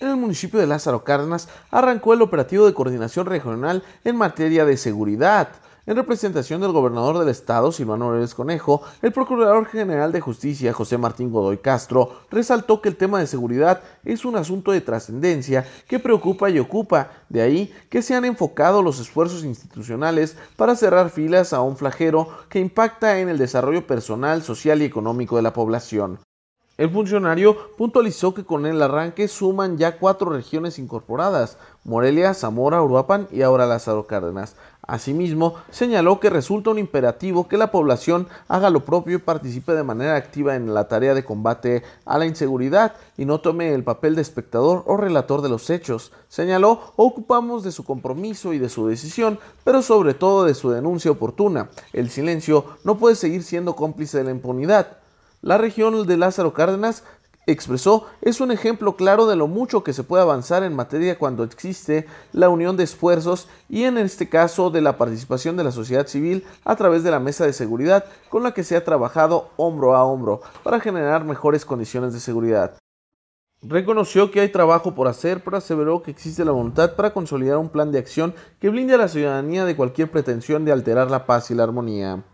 En el municipio de Lázaro Cárdenas arrancó el operativo de coordinación regional en materia de seguridad. En representación del gobernador del estado, Silvano Reyes Conejo, el procurador general de justicia, José Martín Godoy Castro, resaltó que el tema de seguridad es un asunto de trascendencia que preocupa y ocupa, de ahí que se han enfocado los esfuerzos institucionales para cerrar filas a un flagelo que impacta en el desarrollo personal, social y económico de la población. El funcionario puntualizó que con el arranque suman ya cuatro regiones incorporadas, Morelia, Zamora, Uruapan y ahora Lázaro Cárdenas. Asimismo, señaló que resulta un imperativo que la población haga lo propio y participe de manera activa en la tarea de combate a la inseguridad y no tome el papel de espectador o relator de los hechos. Señaló, ocupamos de su compromiso y de su decisión, pero sobre todo de su denuncia oportuna. El silencio no puede seguir siendo cómplice de la impunidad. La región de Lázaro Cárdenas expresó, es un ejemplo claro de lo mucho que se puede avanzar en materia cuando existe la unión de esfuerzos y en este caso de la participación de la sociedad civil a través de la mesa de seguridad con la que se ha trabajado hombro a hombro para generar mejores condiciones de seguridad. Reconoció que hay trabajo por hacer, pero aseveró que existe la voluntad para consolidar un plan de acción que blinde a la ciudadanía de cualquier pretensión de alterar la paz y la armonía.